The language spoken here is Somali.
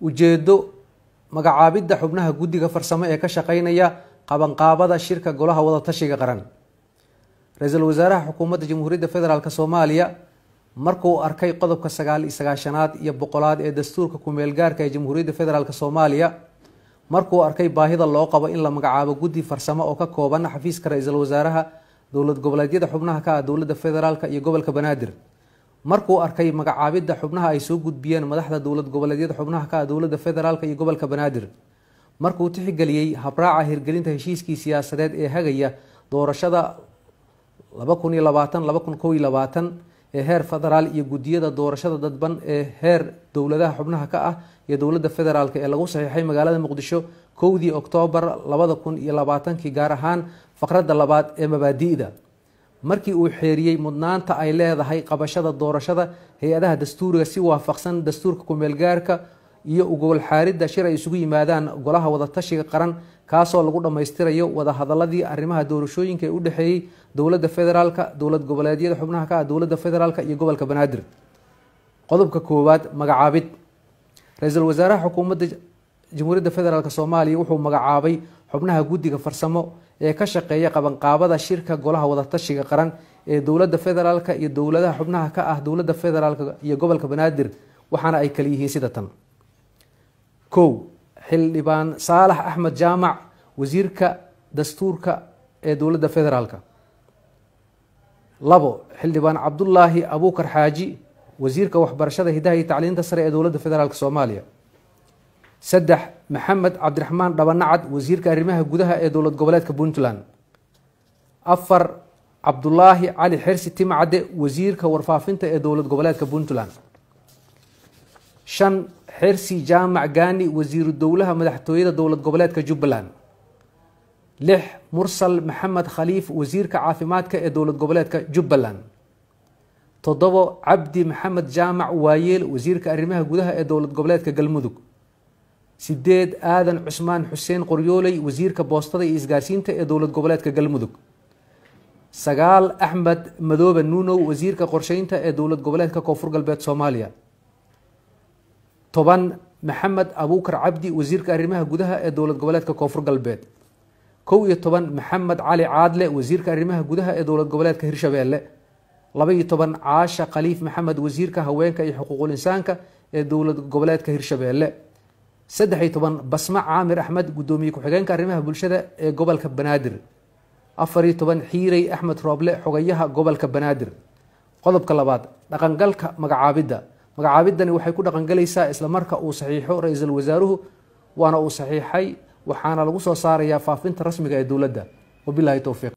ujeedo magacaabidda xubnaha guddiga farsamo ee ka shaqeynaya qabanqaabada shirka golaha wada tashiga qaran ra-iisul wasaaraha xukuumadda jamhuuriyadda federaalk soomaaliya markuu arkay qodobka sagaal iyo sagaashanaad iyo boqolaad ee dastuurka ku-meelgaarka ee jamhuuriyadda federaalk soomaaliya markuu arkay baahida loo qabo in la magacaabo guddi farsamo oo ka kooban xafiiska ra-iisul wasaaraha dowlad goboleedyada xubnaha ka ah dowladda federaalk iyo gobolka banaadir markuu arkay magacaabidda xubnaha ay soo gudbiyeen madaxda dowlad goboleedyada xubnaha ka ah dowladda federaalk iyo gobolka banaadir markuu tixgeliyey habraaca hirgelinta heshiiskii siyaasadeed ee hagaya doorashada ee heer federaal iyo guddiyada doorashada dadban ee heer dowladaha xubnaha ka ah iyo dowladda federaalk ee lagu saxiixay magaalada muqdisho kowdii oktoobar labada kun iyo labaatankii gaar ahaan faqradda labaad ee mabaadi'da markii uu xeeriyey mudnaanta ay leedahay qabashada doorashada hay-adaha dastuuriga si waafaqsan dastuurka kumeelgaarka iyo ugol xaaridda shir ay isugu yimaadaan golaha wadatashiga qaran kaasoo lagu dhammaystirayo wadahadaladii arrimaha doorashooyinka ee u dhexeeyey dowladda federaalka dowlad goboleedyada xubnaha ka ah dowladda federaalk iyo gobolka banaadir qodobka koowaad magacaabid ra-iisul wasaaraha xukuumadda jamhuuriyadda federaalk soomaaliya wuxuu magacaabay xubnaha guddiga farsamo ee ka shaqeeya qabanqaabada shirka golaha wadatashiga qaran ee dowladda federaalk iyo dowladaha xubnaha ka ah dowladda federaalk iyo gobolka banaadir waxaana ay kala yihiin sida tan kow xildhibaan saalax axmed jaamac wasiirka dastuurka ee dowladda federaalk labo xildhibaan cabdulaahi abuukar xaaji wasiirka waxbarashada hidaha iyo tacliinta sare ee dowladda federaalk soomaaliya saddex maxamed cabdiraxmaan dhabanacad wasiirka arrimaha gudaha ee dowlad goboleedka puntland afar cabdulaahi cali xersi timcade wasiirka warfaafinta ee dowlad goboleedka puntland shan xersi jaamac gaani wasiiru dowlaha madaxtooyada dowlad goboleedka jubbaland lix mursal maxamed khaliif wasiirka caafimaadka ee dowlad goboleedka jubbaland toddobo cabdi maxamed jaamac waayeel wasiirka arrimaha gudaha ee dowlad goboleedka galmudug sideed aadan cusmaan xuseen qoryooley wasiirka boostada iyo isgaarsiinta ee dowlad goboleedka galmudug sagaal axmed madoobe nuunow wasiirka qorsheynta ee dowlad goboleedka koonfur galbeed soomaaliya toban maxamed abuukar cabdi wasiirka arrimaha gudaha ee dowlad goboleedka koonfur galbeed kow iyo toban maxamed cali caadle wasiirka arrimaha gudaha ee dowlad goboleedka hirshabeelle laba iyo toban caasha khaliif maxamed wasiirka haweenka iyo xuquuqul insaanka ee dowlad goboleedka hirshabeelle saddex iyo toban basma caamir axmed guddoomiye ku-xigeenka arrimaha bulshada ee gobolka banaadir afar iyo toban xiirey axmed rooble xogayaha gobolka banaadir qodobka labaad dhaqangalka magacaabidda magacaabiddani waxay ku dhaqangalaysaa islamarka uu saxiixo ra-iisul wasaaruhu waana uu saxiixay waxaana lagu soo saarayaa faafinta rasmiga ee dowladda wabilaahi towfiiq